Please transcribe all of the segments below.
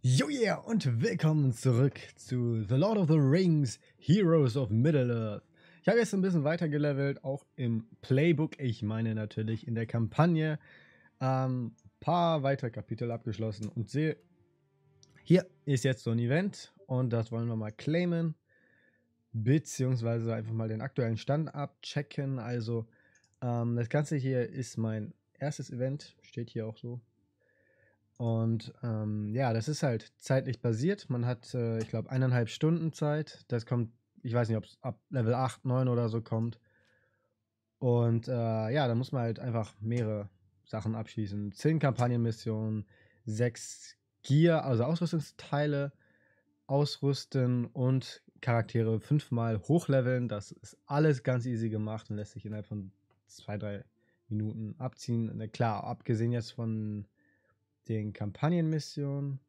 Yo yeah und willkommen zurück zu The Lord of the Rings Heroes of Middle-earth. Ich habe jetzt ein bisschen weiter gelevelt, auch im Playbook, ich meine natürlich in der Kampagne. Ähm, paar weitere Kapitel abgeschlossen und sehe, hier ist jetzt so ein Event und das wollen wir mal claimen. Beziehungsweise einfach mal den aktuellen Stand abchecken. Also ähm, das Ganze hier ist mein erstes Event, steht hier auch so, und ähm, ja, das ist halt zeitlich basiert. Man hat, äh, ich glaube, eineinhalb Stunden Zeit. Das kommt, ich weiß nicht, ob es ab Level 8, 9 oder so kommt. Und äh, ja, da muss man halt einfach mehrere Sachen abschließen. Zehn Kampagnenmissionen, sechs Gear, also Ausrüstungsteile ausrüsten und Charaktere fünfmal hochleveln. Das ist alles ganz easy gemacht und lässt sich innerhalb von zwei, drei Minuten abziehen. Klar, abgesehen jetzt von den Kampagnenmissionen.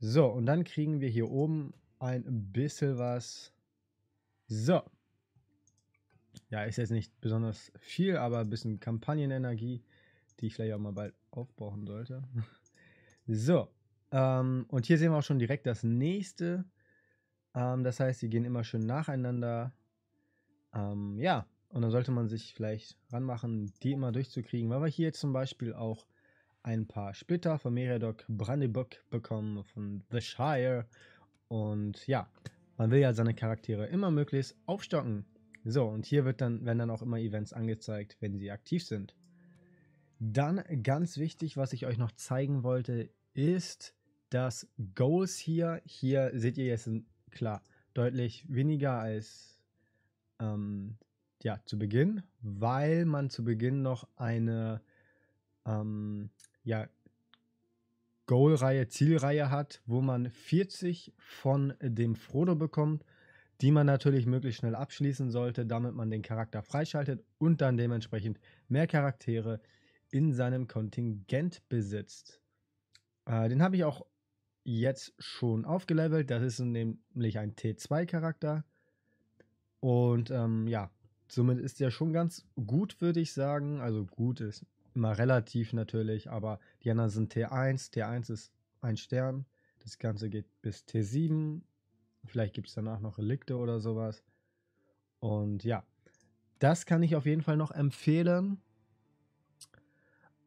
So, und dann kriegen wir hier oben ein bisschen was. So. Ja, ist jetzt nicht besonders viel, aber ein bisschen Kampagnenenergie, die ich vielleicht auch mal bald aufbrauchen sollte. So, ähm, und hier sehen wir auch schon direkt das nächste. Ähm, das heißt, die gehen immer schön nacheinander. Ähm, ja, und dann sollte man sich vielleicht ranmachen, die immer durchzukriegen, weil wir hier zum Beispiel auch ein paar Splitter von Meriadoc Brandybuck bekommen, von The Shire. Und ja, man will ja seine Charaktere immer möglichst aufstocken. So, und hier wird dann, werden dann auch immer Events angezeigt, wenn sie aktiv sind. Dann ganz wichtig, was ich euch noch zeigen wollte, ist das Goals hier. Hier seht ihr jetzt klar deutlich weniger als ähm, ja, zu Beginn, weil man zu Beginn noch eine ähm, ja, Goal-Reihe, Zielreihe hat, wo man 40 von dem Frodo bekommt, die man natürlich möglichst schnell abschließen sollte, damit man den Charakter freischaltet und dann dementsprechend mehr Charaktere in seinem Kontingent besitzt. Äh, den habe ich auch jetzt schon aufgelevelt. Das ist nämlich ein T2-Charakter. Und ähm, ja, somit ist der schon ganz gut, würde ich sagen. Also gut ist immer relativ natürlich, aber die anderen sind T1. T1 ist ein Stern. Das Ganze geht bis T7. Vielleicht gibt es danach noch Relikte oder sowas. Und ja, das kann ich auf jeden Fall noch empfehlen.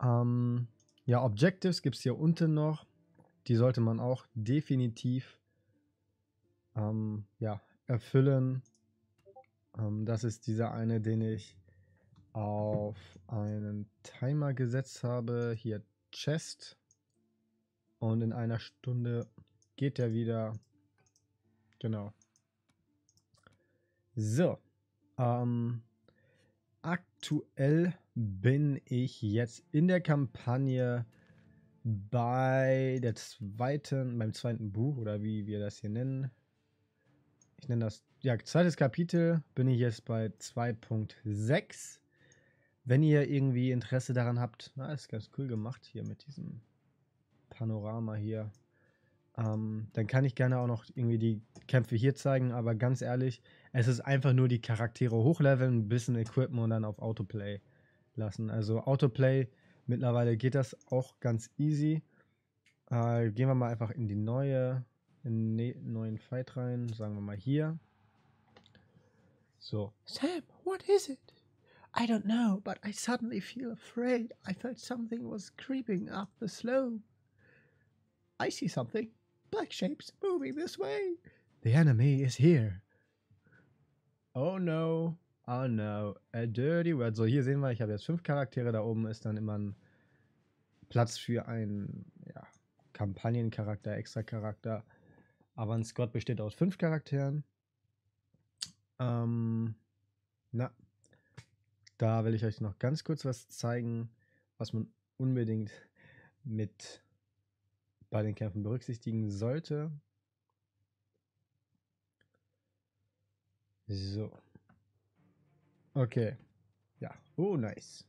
Ähm, ja, Objectives gibt es hier unten noch. Die sollte man auch definitiv ähm, ja, erfüllen. Ähm, das ist dieser eine, den ich auf einen Timer gesetzt habe, hier Chest. Und in einer Stunde geht der wieder. Genau. So. Ähm, aktuell bin ich jetzt in der Kampagne bei der zweiten, beim zweiten Buch oder wie wir das hier nennen. Ich nenne das, ja, zweites Kapitel bin ich jetzt bei 2.6. Wenn ihr irgendwie Interesse daran habt, na, ist ganz cool gemacht hier mit diesem Panorama hier. Ähm, dann kann ich gerne auch noch irgendwie die Kämpfe hier zeigen, aber ganz ehrlich, es ist einfach nur die Charaktere hochleveln, ein bisschen Equipment und dann auf Autoplay lassen. Also Autoplay, mittlerweile geht das auch ganz easy. Äh, gehen wir mal einfach in die neue, in den ne-, neuen Fight rein, sagen wir mal hier. So. Sam, what is it? I don't know, but I suddenly feel afraid. I felt something was creeping up the slope. I see something. Black shapes moving this way. The enemy is here. Oh no. Oh no. A äh, dirty word. So, hier sehen wir, ich habe jetzt fünf Charaktere. Da oben ist dann immer ein Platz für einen ja, Kampagnencharakter, extra Charakter. Aber ein Scott besteht aus fünf Charakteren. Ähm, na, da will ich euch noch ganz kurz was zeigen, was man unbedingt mit bei den Kämpfen berücksichtigen sollte. So. Okay. Ja. Oh, nice.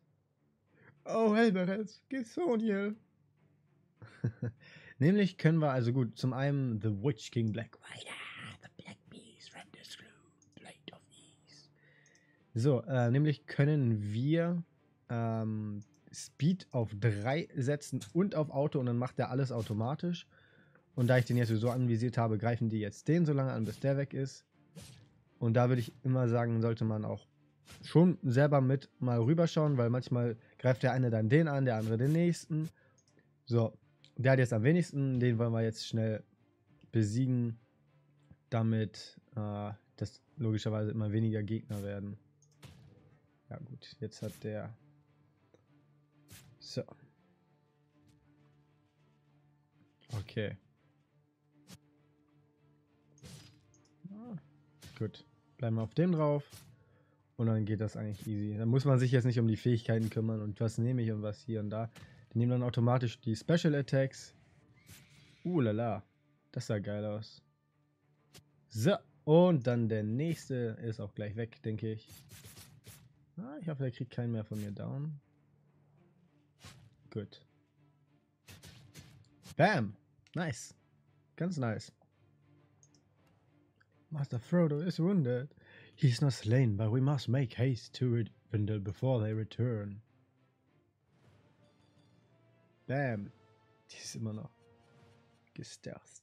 Oh, Helberetz, Gesoniel. Nämlich können wir also gut, zum einen The Witch King Black Rider, The Black Beast, Red Screw, Blade of so, äh, nämlich können wir ähm, Speed auf 3 setzen und auf Auto und dann macht er alles automatisch. Und da ich den jetzt so anvisiert habe, greifen die jetzt den so lange an, bis der weg ist. Und da würde ich immer sagen, sollte man auch schon selber mit mal rüberschauen, weil manchmal greift der eine dann den an, der andere den nächsten. So, der hat jetzt am wenigsten, den wollen wir jetzt schnell besiegen, damit äh, das logischerweise immer weniger Gegner werden. Ja gut, jetzt hat der... So. Okay. Ah, gut. Bleiben wir auf dem drauf. Und dann geht das eigentlich easy. Dann muss man sich jetzt nicht um die Fähigkeiten kümmern und was nehme ich und was hier und da. Die nehmen dann automatisch die Special Attacks. Uh, lala. Das sah geil aus. So. Und dann der nächste ist auch gleich weg, denke ich. Ah, ich hoffe, er kriegt keinen mehr von mir down. Gut. Bam! Nice. Ganz nice. Master Frodo is wounded. He is not slain, but we must make haste to Rivendell before they return. Bam. Die ist immer noch gesterst.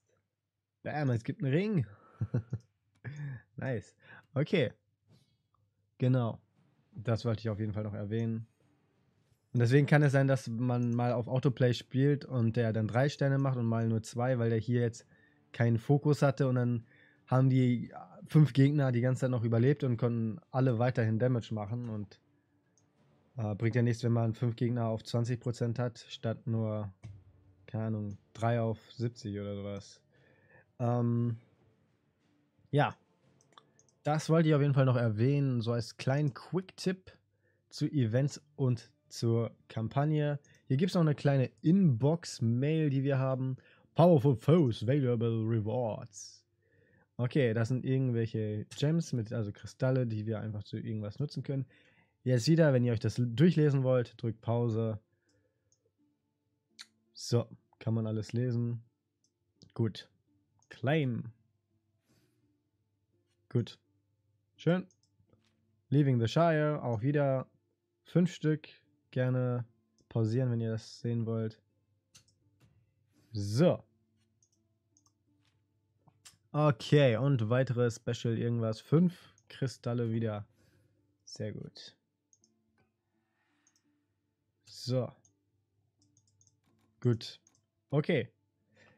Bam, es gibt einen Ring. nice. Okay. Genau. Das wollte ich auf jeden Fall noch erwähnen. Und deswegen kann es sein, dass man mal auf Autoplay spielt und der dann drei Sterne macht und mal nur zwei, weil der hier jetzt keinen Fokus hatte und dann haben die fünf Gegner die ganze Zeit noch überlebt und konnten alle weiterhin Damage machen und äh, bringt ja nichts, wenn man fünf Gegner auf 20% hat, statt nur, keine Ahnung, drei auf 70 oder sowas. Ähm, ja, das wollte ich auf jeden Fall noch erwähnen, so als kleinen Quick-Tipp zu Events und zur Kampagne. Hier gibt es noch eine kleine Inbox-Mail, die wir haben. Powerful Foes, Valuable Rewards. Okay, das sind irgendwelche Gems, mit, also Kristalle, die wir einfach zu irgendwas nutzen können. Jetzt wieder, wenn ihr euch das durchlesen wollt, drückt Pause. So, kann man alles lesen. Gut. Claim. Gut. Schön. Leaving the Shire, auch wieder fünf Stück. Gerne pausieren, wenn ihr das sehen wollt. So. Okay, und weitere Special irgendwas. Fünf Kristalle wieder. Sehr gut. So. Gut. Okay.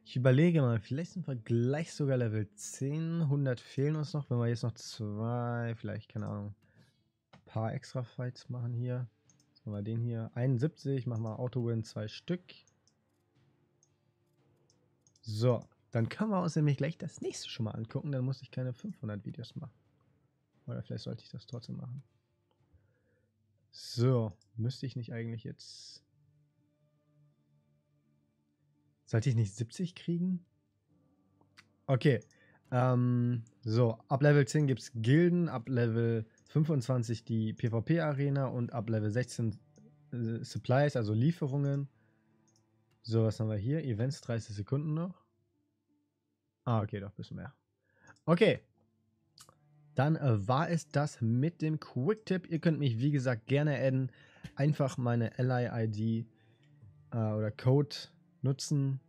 Ich überlege mal, vielleicht sind wir gleich sogar Level 10. 100 fehlen uns noch, wenn wir jetzt noch zwei, vielleicht, keine Ahnung, paar extra Fights machen hier. Jetzt machen wir den hier. 71, machen wir Auto-Win, zwei Stück. So, dann können wir uns nämlich gleich das nächste schon mal angucken. Dann muss ich keine 500 Videos machen. Oder vielleicht sollte ich das trotzdem machen. So, müsste ich nicht eigentlich jetzt Sollte ich nicht 70 kriegen? Okay. Ähm, so, ab Level 10 gibt es Gilden, ab Level 25 die PvP-Arena und ab Level 16 äh, Supplies, also Lieferungen. So, was haben wir hier? Events 30 Sekunden noch. Ah, okay, doch ein bisschen mehr. Okay. Dann äh, war es das mit dem quick Tip. Ihr könnt mich, wie gesagt, gerne adden. Einfach meine Ally-ID äh, oder Code nutzen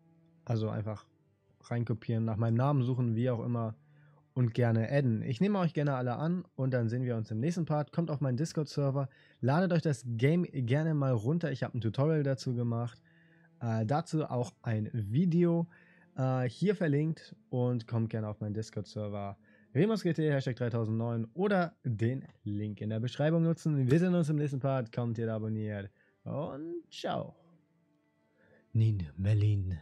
also einfach reinkopieren, nach meinem Namen suchen, wie auch immer. Und gerne adden. Ich nehme euch gerne alle an und dann sehen wir uns im nächsten Part. Kommt auf meinen Discord-Server, ladet euch das Game gerne mal runter. Ich habe ein Tutorial dazu gemacht. Äh, dazu auch ein Video äh, hier verlinkt und kommt gerne auf meinen Discord-Server. RemusGT, Hashtag 3009 oder den Link in der Beschreibung nutzen. Wir sehen uns im nächsten Part. Kommt, ihr abonniert und ciao. Nin Berlin.